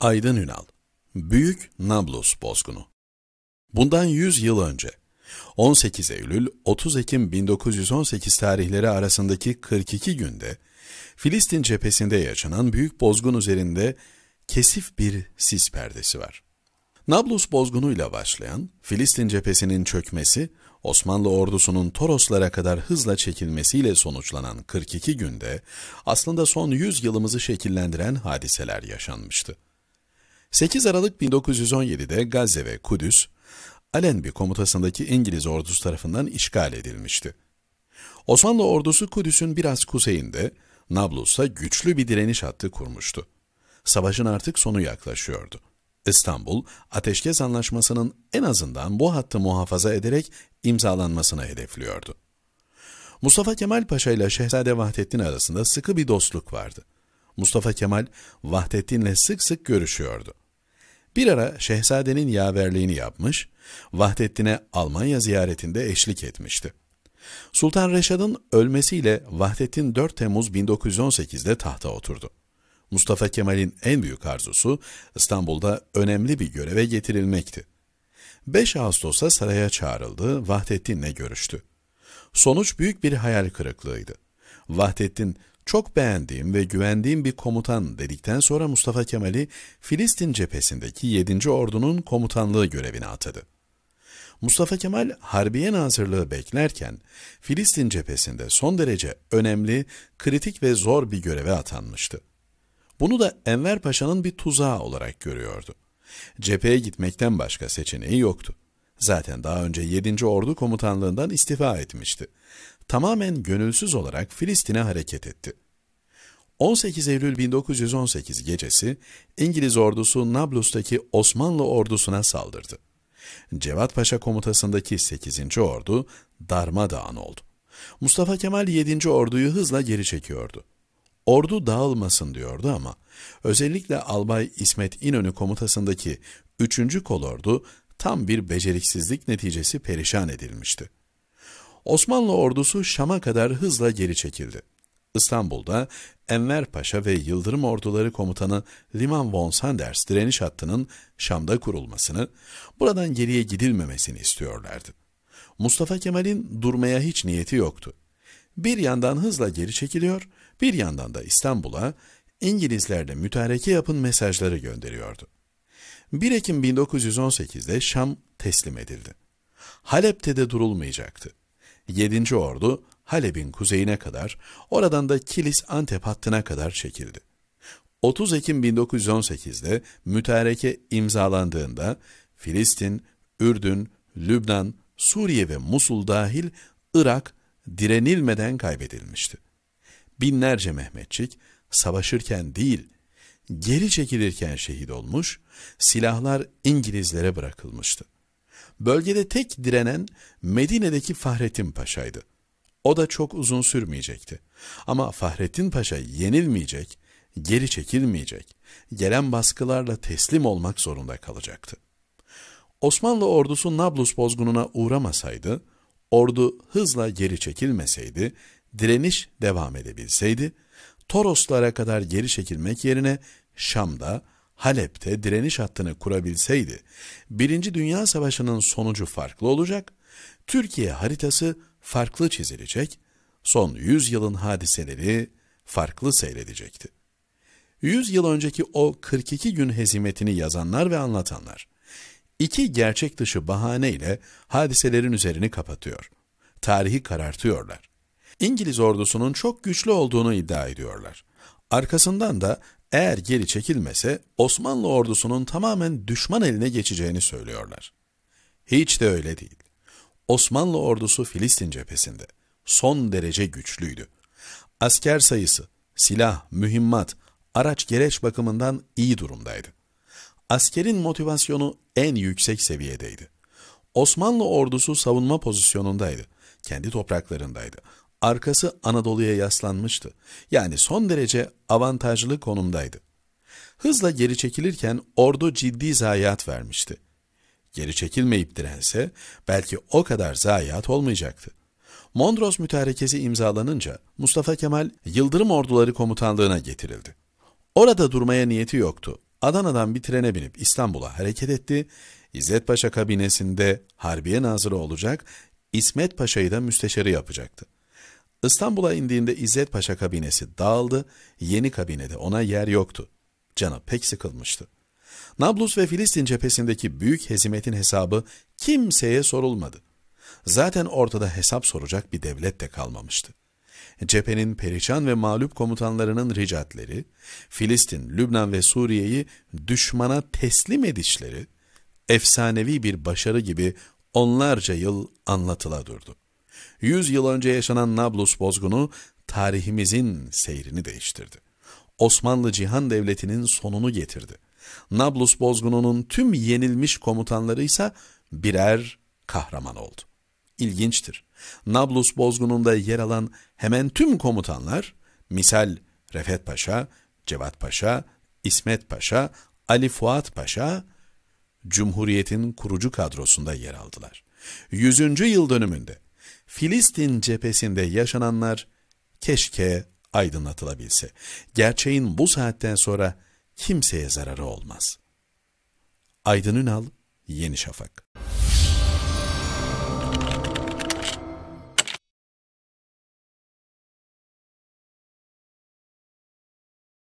Aydın Ünal, Büyük Nablus Bozgunu Bundan 100 yıl önce, 18 Eylül 30 Ekim 1918 tarihleri arasındaki 42 günde, Filistin cephesinde yaşanan büyük bozgun üzerinde kesif bir sis perdesi var. Nablus bozgunuyla başlayan Filistin cephesinin çökmesi, Osmanlı ordusunun Toroslara kadar hızla çekilmesiyle sonuçlanan 42 günde aslında son 100 yılımızı şekillendiren hadiseler yaşanmıştı. 8 Aralık 1917'de Gazze ve Kudüs, Alenbi komutasındaki İngiliz ordusu tarafından işgal edilmişti. Osmanlı ordusu Kudüs'ün biraz kuzeyinde, Nablus'ta güçlü bir direniş hattı kurmuştu. Savaşın artık sonu yaklaşıyordu. İstanbul, ateşkes anlaşmasının en azından bu hattı muhafaza ederek imzalanmasına hedefliyordu. Mustafa Kemal Paşa ile Şehzade Vahdettin arasında sıkı bir dostluk vardı. Mustafa Kemal, Vahdettin'le sık sık görüşüyordu. Bir ara şehzadenin yaverliğini yapmış, Vahdettin'e Almanya ziyaretinde eşlik etmişti. Sultan Reşad'ın ölmesiyle Vahdettin 4 Temmuz 1918'de tahta oturdu. Mustafa Kemal'in en büyük arzusu İstanbul'da önemli bir göreve getirilmekti. 5 Ağustos'ta saraya çağrıldı, Vahdettin'le görüştü. Sonuç büyük bir hayal kırıklığıydı. Vahdettin, çok beğendiğim ve güvendiğim bir komutan dedikten sonra Mustafa Kemal'i Filistin cephesindeki 7. Ordu'nun komutanlığı görevine atadı. Mustafa Kemal Harbiye Nazırlığı beklerken Filistin cephesinde son derece önemli, kritik ve zor bir göreve atanmıştı. Bunu da Enver Paşa'nın bir tuzağı olarak görüyordu. Cepheye gitmekten başka seçeneği yoktu. Zaten daha önce 7. Ordu Komutanlığından istifa etmişti tamamen gönülsüz olarak Filistin'e hareket etti. 18 Eylül 1918 gecesi İngiliz ordusu Nablus'taki Osmanlı ordusuna saldırdı. Cevat Paşa komutasındaki 8. ordu darmadağın oldu. Mustafa Kemal 7. orduyu hızla geri çekiyordu. Ordu dağılmasın diyordu ama özellikle Albay İsmet İnönü komutasındaki 3. kolordu tam bir beceriksizlik neticesi perişan edilmişti. Osmanlı ordusu Şam'a kadar hızla geri çekildi. İstanbul'da Enver Paşa ve Yıldırım Orduları Komutanı Liman von Sanders direniş hattının Şam'da kurulmasını, buradan geriye gidilmemesini istiyorlardı. Mustafa Kemal'in durmaya hiç niyeti yoktu. Bir yandan hızla geri çekiliyor, bir yandan da İstanbul'a İngilizlerle mütareke yapın mesajları gönderiyordu. 1 Ekim 1918'de Şam teslim edildi. Halep'te de durulmayacaktı. 7. Ordu Halep'in kuzeyine kadar, oradan da Kilis Antep hattına kadar çekildi. 30 Ekim 1918'de mütareke imzalandığında Filistin, Ürdün, Lübnan, Suriye ve Musul dahil Irak direnilmeden kaybedilmişti. Binlerce Mehmetçik savaşırken değil, geri çekilirken şehit olmuş, silahlar İngilizlere bırakılmıştı. Bölgede tek direnen Medine'deki Fahrettin Paşa'ydı. O da çok uzun sürmeyecekti. Ama Fahrettin Paşa yenilmeyecek, geri çekilmeyecek, gelen baskılarla teslim olmak zorunda kalacaktı. Osmanlı ordusu Nablus bozgununa uğramasaydı, ordu hızla geri çekilmeseydi, direniş devam edebilseydi, Toroslara kadar geri çekilmek yerine Şam'da, Halep'te direniş hattını kurabilseydi, Birinci Dünya Savaşı'nın sonucu farklı olacak, Türkiye haritası farklı çizilecek, son 100 yılın hadiseleri farklı seyredecekti. 100 yıl önceki o 42 gün hezimetini yazanlar ve anlatanlar, iki gerçek dışı bahaneyle hadiselerin üzerini kapatıyor, tarihi karartıyorlar. İngiliz ordusunun çok güçlü olduğunu iddia ediyorlar. Arkasından da eğer geri çekilmese Osmanlı ordusunun tamamen düşman eline geçeceğini söylüyorlar. Hiç de öyle değil. Osmanlı ordusu Filistin cephesinde son derece güçlüydü. Asker sayısı, silah, mühimmat, araç gereç bakımından iyi durumdaydı. Askerin motivasyonu en yüksek seviyedeydi. Osmanlı ordusu savunma pozisyonundaydı. Kendi topraklarındaydı arkası Anadolu'ya yaslanmıştı. Yani son derece avantajlı konumdaydı. Hızla geri çekilirken ordu ciddi zayiat vermişti. Geri çekilmeyip dirense belki o kadar zayiat olmayacaktı. Mondros mütarekesi imzalanınca Mustafa Kemal Yıldırım Orduları Komutanlığı'na getirildi. Orada durmaya niyeti yoktu. Adana'dan bir trene binip İstanbul'a hareket etti. İzzet Paşa kabinesinde Harbiye Nazırı olacak, İsmet Paşa'yı da müsteşarı yapacaktı. İstanbul'a indiğinde İzzet Paşa kabinesi dağıldı, yeni kabinede ona yer yoktu. Canı pek sıkılmıştı. Nablus ve Filistin cephesindeki büyük hezimetin hesabı kimseye sorulmadı. Zaten ortada hesap soracak bir devlet de kalmamıştı. Cephenin perişan ve mağlup komutanlarının ricatleri, Filistin, Lübnan ve Suriye'yi düşmana teslim edişleri, efsanevi bir başarı gibi onlarca yıl anlatıla durdu. 100 yıl önce yaşanan Nablus bozgunu tarihimizin seyrini değiştirdi. Osmanlı Cihan Devleti'nin sonunu getirdi. Nablus bozgununun tüm yenilmiş komutanları ise birer kahraman oldu. İlginçtir. Nablus bozgununda yer alan hemen tüm komutanlar, misal Refet Paşa, Cevat Paşa, İsmet Paşa, Ali Fuat Paşa, Cumhuriyet'in kurucu kadrosunda yer aldılar. Yüzüncü yıl dönümünde Filistin cephesinde yaşananlar keşke aydınlatılabilse. Gerçeğin bu saatten sonra kimseye zararı olmaz. Aydın Ünal, Yeni Şafak